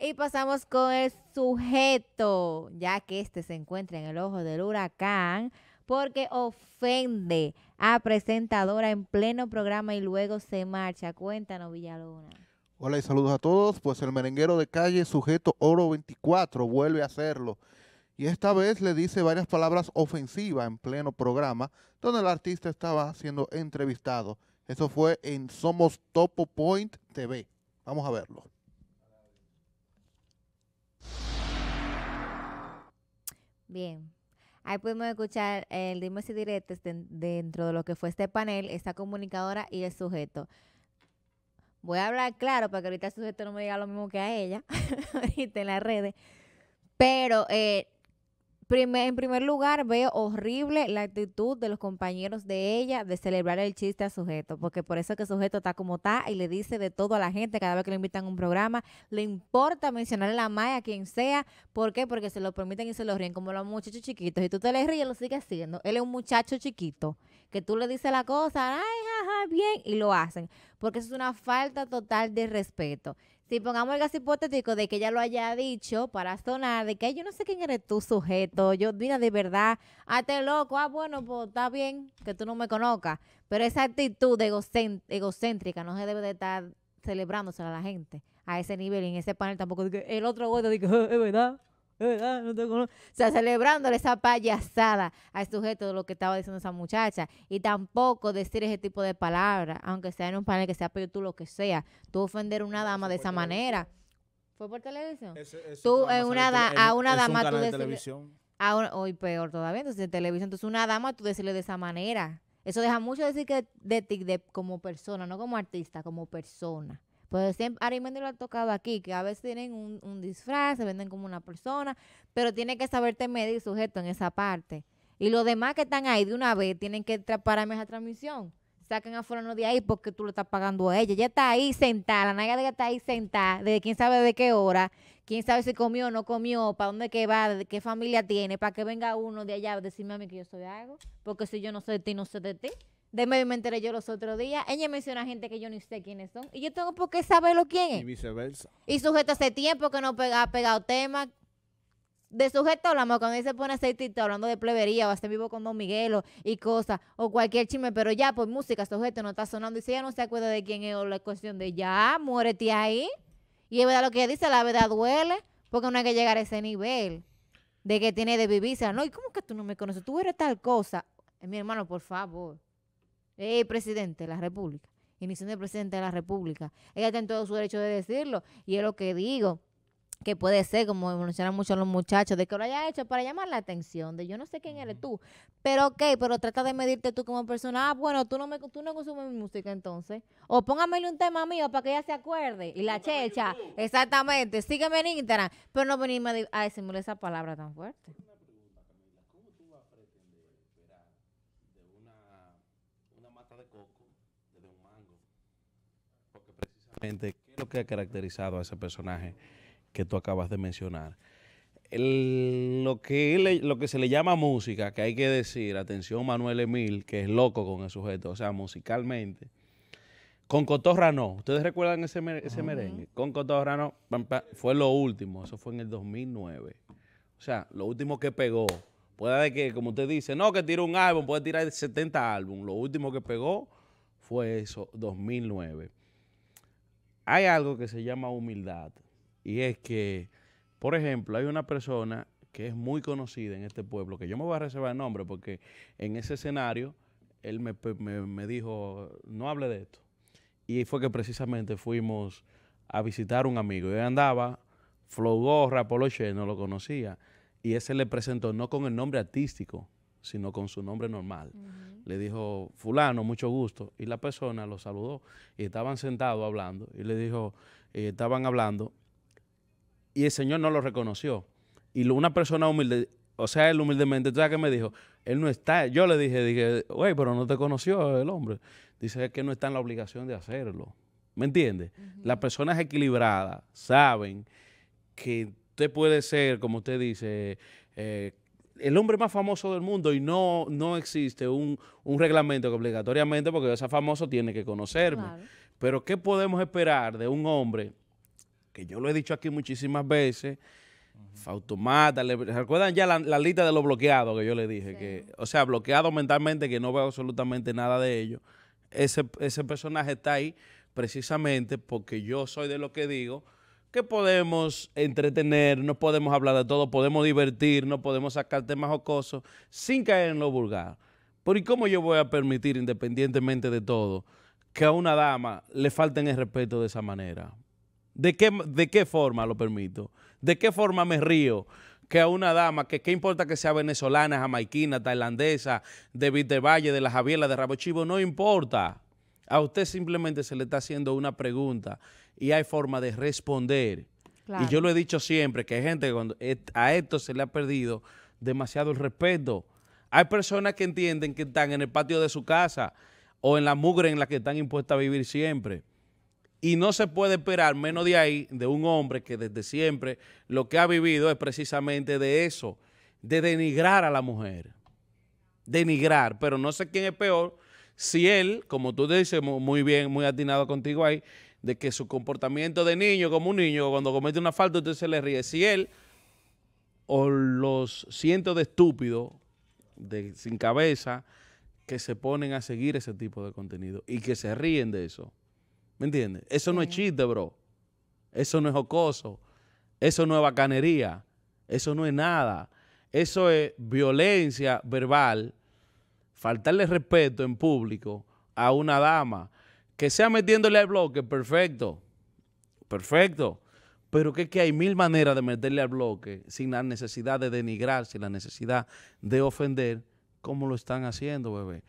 Y pasamos con el sujeto, ya que este se encuentra en el ojo del huracán porque ofende a presentadora en pleno programa y luego se marcha. Cuéntanos, Villalona. Hola y saludos a todos. Pues el merenguero de calle, sujeto Oro 24, vuelve a hacerlo. Y esta vez le dice varias palabras ofensivas en pleno programa donde el artista estaba siendo entrevistado. Eso fue en Somos Topo Point TV. Vamos a verlo. Bien. Ahí pudimos escuchar el dime y Diretes dentro de lo que fue este panel, esta comunicadora y el sujeto. Voy a hablar claro para que ahorita el sujeto no me diga lo mismo que a ella, ahorita en las redes. Pero eh, en primer lugar, veo horrible la actitud de los compañeros de ella de celebrar el chiste a sujeto, porque por eso es que sujeto está como está y le dice de todo a la gente cada vez que le invitan a un programa. Le importa mencionar la Maya, a quien sea. ¿Por qué? Porque se lo permiten y se lo ríen como los muchachos chiquitos. Y tú te le ríes, y lo sigue haciendo. Él es un muchacho chiquito que tú le dices la cosa, ay, ajá, bien, y lo hacen, porque eso es una falta total de respeto. Si pongamos el caso hipotético de que ella lo haya dicho para sonar, de que yo no sé quién eres tú, sujeto, yo, mira, de verdad, hazte loco, ah, bueno, pues está bien que tú no me conozcas, pero esa actitud egocéntrica no se debe de estar celebrándosela a la gente a ese nivel y en ese panel tampoco el otro te dice, es verdad, O sea, celebrándole esa payasada al este sujeto de lo que estaba diciendo esa muchacha. Y tampoco decir ese tipo de palabras, aunque sea en un panel que sea pero tú lo que sea. Tú ofender a una dama de esa manera. ¿Fue por televisión? tú, eh, a una dama tú de televisión. hoy peor todavía, entonces de televisión. Entonces, una dama tú decirle de esa manera. Eso deja mucho decir que de ti de, como persona, no como artista, como persona. Pues siempre, me lo ha tocado aquí, que a veces tienen un, disfraz, se venden como una persona, pero tiene que saberte medir sujeto en esa parte. Y los demás que están ahí de una vez tienen que pararme esa transmisión. saquen afuera fulano de ahí porque tú lo estás pagando a ella. Ya está ahí sentada, la naga que está ahí sentada, de quién sabe de qué hora, quién sabe si comió o no comió, para dónde que va, de qué familia tiene, para que venga uno de allá a decirme a mí que yo soy algo, porque si yo no sé de ti, no sé de ti. De mí me enteré yo los otros días. Ella menciona gente que yo ni sé quiénes son. Y yo tengo por qué saberlo quién es. Y viceversa. Y sujeto hace tiempo que no ha pegado tema. De sujeto hablamos cuando dice se pone tito hablando de plebería o hasta vivo con Don Miguel y cosas o cualquier chisme, pero ya por pues, música sujeto no está sonando y si ella no se acuerda de quién es o la cuestión de ya, muérete ahí. Y es verdad lo que ella dice, la verdad duele, porque no hay que llegar a ese nivel de que tiene de vivirse. No, ¿y cómo que tú no me conoces? Tú eres tal cosa. Eh, mi hermano, por favor eh, presidente de la República, iniciando el presidente de la República. Ella tiene todo su derecho de decirlo y es lo que digo que puede ser, como mencionan muchos los muchachos, de que lo haya hecho para llamar la atención, de yo no sé quién eres tú, pero ok, pero trata de medirte tú como persona, ah, bueno, tú no, me, tú no consumes mi música entonces, o póngame un tema mío para que ella se acuerde, y la checha, exactamente, sígueme en Instagram, pero no venirme a decirme esa palabra tan fuerte. qué es lo que ha caracterizado a ese personaje que tú acabas de mencionar. lo, que lo que se le llama música, que hay que decir, atención Manuel Emil, que es loco con el sujeto, o sea, musicalmente. Con Cotorra no. ¿Ustedes recuerdan ese, merengue? Con Cotorra no. fue lo último. Eso fue en el 2009. O sea, lo último que pegó. Puede de que, como usted dice, no, que tiró un álbum, puede tirar 70 álbumes. Lo último que pegó fue eso, 2009 hay algo que se llama humildad y es que, por ejemplo, hay una persona que es muy conocida en este pueblo, que yo me voy a reservar el nombre porque en ese escenario él me, dijo, no hable de esto. Y fue que precisamente fuimos a visitar un amigo. él andaba, Flow Gorra, Poloche, no lo conocía. Y ese le presentó no con el nombre artístico, sino con su nombre normal le dijo, fulano, mucho gusto. Y la persona lo saludó y estaban sentados hablando y le dijo, eh, estaban hablando y el señor no lo reconoció. Y una persona humilde, o sea, él humildemente, ¿tú sabes qué me dijo? Él no está, yo le dije, dije, güey, pero no te conoció el hombre. Dice que no está en la obligación de hacerlo. ¿Me entiendes? Las personas equilibradas saben que usted puede ser, como usted dice, eh, el hombre más famoso del mundo y no, no existe un, reglamento que obligatoriamente, porque ese famoso tiene que conocerme. Pero ¿qué podemos esperar de un hombre, que yo lo he dicho aquí muchísimas veces, Fautomata, ¿recuerdan ya la, lista de los bloqueados que yo le dije? Que, o sea, bloqueado mentalmente, que no veo absolutamente nada de ellos. Ese, ese personaje está ahí precisamente porque yo soy de lo que digo, ¿Qué podemos entretener, ¿No podemos hablar de todo, podemos divertir? ¿No podemos sacar temas jocosos sin caer en lo vulgar. Pero ¿y cómo yo voy a permitir, independientemente de todo, que a una dama le falten el respeto de esa manera? ¿De qué, de qué forma lo permito? ¿De qué forma me río? que a una dama, que qué importa que sea venezolana, jamaiquina, tailandesa, de valle de la Javiela, de Rabochivo, no importa. A usted simplemente se le está haciendo una pregunta y hay forma de responder. Y yo lo he dicho siempre, que hay gente que cuando a esto se le ha perdido demasiado el respeto. Hay personas que entienden que están en el patio de su casa o en la mugre en la que están impuestas a vivir siempre. Y no se puede esperar menos de ahí de un hombre que desde siempre lo que ha vivido es precisamente de eso, de denigrar a la mujer. Denigrar, pero no sé quién es peor, si él, como tú dices muy bien, muy atinado contigo ahí, de que su comportamiento de niño, como un niño, cuando comete una falta, entonces se le ríe. Si él o los cientos de estúpidos de, sin cabeza que se ponen a seguir ese tipo de contenido y que se ríen de eso. ¿Me entiendes? Eso no es chiste, bro. Eso no es jocoso. Eso no es bacanería. Eso no es nada. Eso es violencia verbal, faltarle respeto en público a una dama que sea metiéndole al bloque, perfecto. Perfecto. Pero que, hay mil maneras de meterle al bloque sin la necesidad de denigrar, sin la necesidad de ofender, como lo están haciendo, bebé.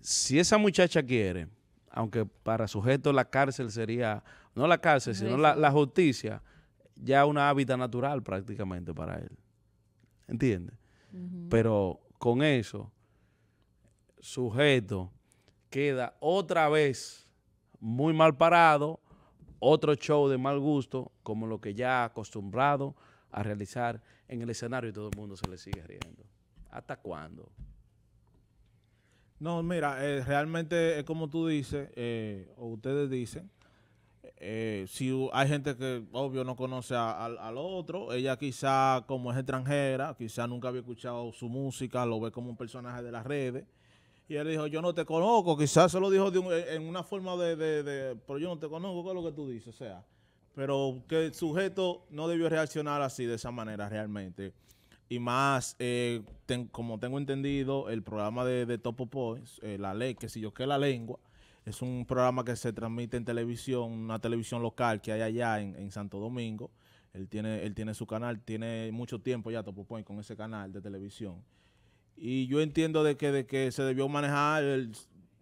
Si esa muchacha quiere, aunque para sujeto la cárcel sería, no la cárcel, sino la, justicia, ya una hábitat natural prácticamente para él. ¿Entiendes? Pero con eso, sujeto queda otra vez muy mal parado, otro show de mal gusto, como lo que ya acostumbrado a realizar en el escenario y todo el mundo se le sigue riendo. ¿Hasta cuándo? No, mira, eh, realmente es como tú dices, eh, o ustedes dicen, eh, si hay gente que obvio no conoce al otro, ella quizá como es extranjera, quizá nunca había escuchado su música, lo ve como un personaje de las redes, y él dijo, yo no te conozco, quizás se lo dijo en una forma de, pero yo no te conozco, ¿qué es lo que tú dices? O sea, pero que el sujeto no debió reaccionar así, de esa manera realmente. Y más, eh, como tengo entendido, el programa de, Topo Points, eh, la ley, que si yo que la lengua, es un programa que se transmite en televisión, una televisión local que hay allá en, Santo Domingo. Él tiene, él tiene su canal, tiene mucho tiempo ya Topo Point con ese canal de televisión. Y yo entiendo de que, de que se debió manejar, el,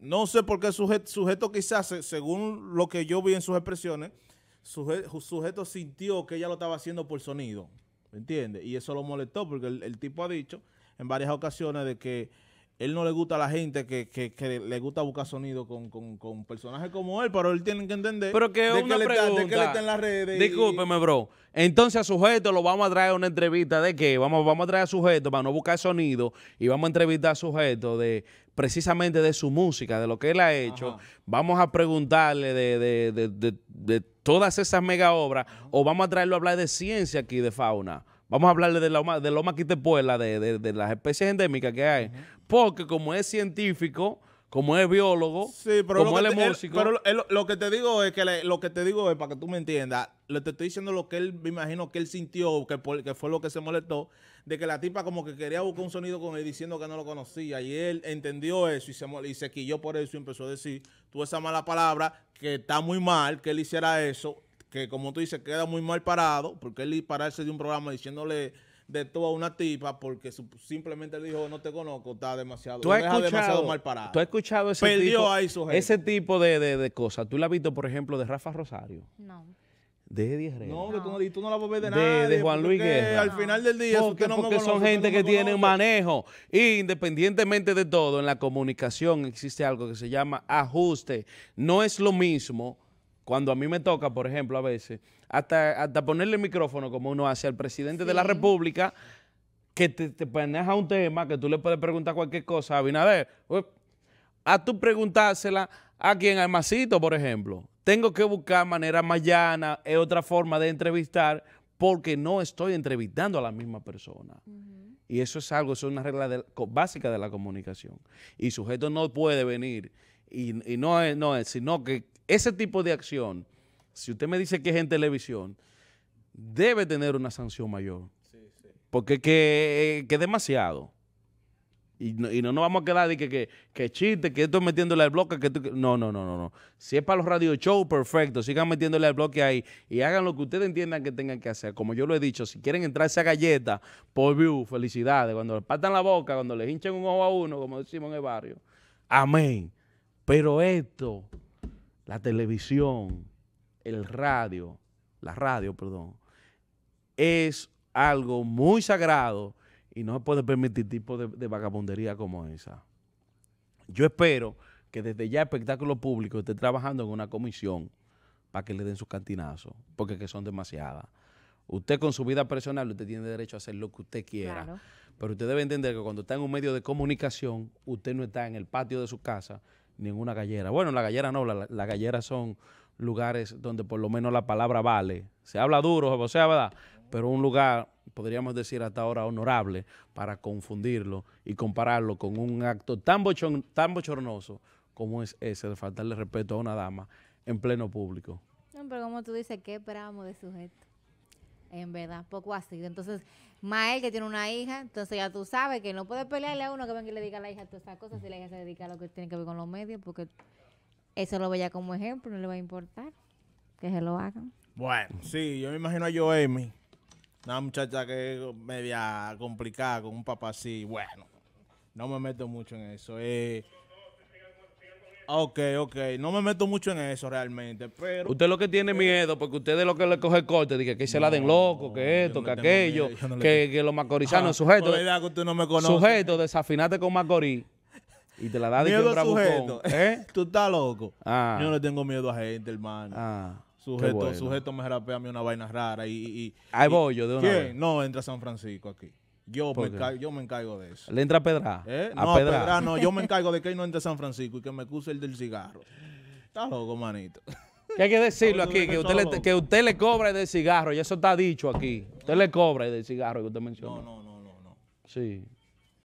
no sé por qué sujeto, sujeto quizás, según lo que yo vi en sus expresiones, sujeto, sujeto sintió que ella lo estaba haciendo por sonido, ¿me entiendes? Y eso lo molestó porque el tipo ha dicho en varias ocasiones de que él no le gusta a la gente que, le gusta buscar sonido con, con, personajes como él, pero él tiene que entender. Pero que es está, que está en las redes. Discúlpeme, bro. Entonces a sujeto lo vamos a traer a una entrevista de qué? Vamos, vamos a traer a sujeto para no buscar sonido y vamos a entrevistar a sujeto de precisamente de su música, de lo que él ha hecho. Vamos a preguntarle de, de, todas esas mega obras o vamos a traerlo a hablar de ciencia aquí, de fauna. Vamos a hablarle de la, de loma quitepuela, de, de, de las especies endémicas que hay. Porque como es científico, como es biólogo, pero como él es músico. pero lo que te digo es que lo que te digo es para que tú me entiendas. Le te estoy diciendo lo que él me imagino que él sintió, que, fue lo que se molestó, de que la tipa como que quería buscar un sonido con él diciendo que no lo conocía y él entendió eso y se y se quilló por eso y empezó a decir, tú esa mala palabra que está muy mal que él hiciera eso que como tú dices, queda muy mal parado, porque él pararse de un programa diciéndole de todo a una tipa porque simplemente le dijo no te conozco, está demasiado, mal parado. Tú has escuchado ese tipo, de, cosas. ¿Tú la has visto, por ejemplo, de Rafa Rosario? No. De Eddie Herrera. No, Tú, no, la vas a ver de, De Juan Luis Guerra. Al final del día, porque, son gente que, tiene un manejo. Y independientemente de todo, en la comunicación existe algo que se llama ajuste. No es lo mismo cuando a mí me toca, por ejemplo, a veces, hasta, hasta ponerle el micrófono como uno hace al presidente de la República, que te, te a un tema, que tú le puedes preguntar cualquier cosa a Abinader. A tú preguntársela a quien, al masito, por ejemplo. Tengo que buscar manera más llana, es otra forma de entrevistar, porque no estoy entrevistando a la misma persona. Y eso es algo, eso es una regla básica de la comunicación. Y sujeto no puede venir y, y no es, no es, sino que ese tipo de acción, si usted me dice que es en televisión, debe tener una sanción mayor. Sí, sí. Porque que, eh, que demasiado. Y no, nos vamos a quedar de que, que, que chiste, que estoy metiéndole al bloque. Que no, no, no, no, Si es para los radio show, perfecto. Sigan metiéndole al bloque ahí y hagan lo que ustedes entiendan que tengan que hacer. Como yo lo he dicho, si quieren entrar esa galleta por view, felicidades. Cuando le patan la boca, cuando les hinchen un ojo a uno, como decimos en el barrio. Amén. Pero esto la televisión, el radio, la radio, perdón, es algo muy sagrado y no se puede permitir tipo de, vagabundería como esa. Yo espero que desde ya espectáculo público esté trabajando en una comisión para que le den sus cantinazos, porque que son demasiadas. Usted con su vida personal, usted tiene derecho a hacer lo que usted quiera. Pero usted debe entender que cuando está en un medio de comunicación, usted no está en el patio de su casa, ninguna gallera. Bueno, la gallera no, la gallera son lugares donde por lo menos la palabra vale. Se habla duro, o sea, ¿verdad? Pero un lugar, podríamos decir hasta ahora, honorable para confundirlo y compararlo con un acto tan, tan bochornoso como es ese de faltarle respeto a una dama en pleno público. No, pero como tú dices, ¿qué esperábamos de sujeto? En verdad, poco así. Entonces, Mael, que tiene una hija, entonces ya tú sabes que no puede pelearle a uno que venga y le diga a la hija todas esas cosas si la hija se dedica a lo que tiene que ver con los medios, porque eso lo ya como ejemplo, no le va a importar que se lo hagan. Bueno, sí, yo me imagino a Joemi, una muchacha que es media complicada, con un papá así, bueno, no me meto mucho en eso. Eh, Ah, ok, ok. No me meto mucho en eso realmente, pero... Usted lo que tiene eh, miedo, porque usted es lo que le coge el corte, que, se la den loco, que esto, que aquello, que, ah, los macorizanos, sujeto... la idea que usted no me conoce. Sujeto, desafinate con Macorís y te la da de miedo que un sujeto. ¿Eh? Tú estás loco. Ah. Yo no le tengo miedo a gente, hermano. Ah. Sujeto, sujeto me rapea a mí una vaina rara y... y, Hay bollo de una Vez. No, entra San Francisco aquí. Yo, me, encargo, yo me de eso. ¿Le entra a Pedra? Eh, no, Pedra. no. Yo me encargo de que él no entre a San Francisco y que me acuse el del cigarro. Está loco, manito. hay que decirlo aquí, que usted, le, que usted le cobra el del cigarro, y eso está dicho aquí. Usted le cobra el del cigarro que usted mencionó. No, no, no, no. no. Sí.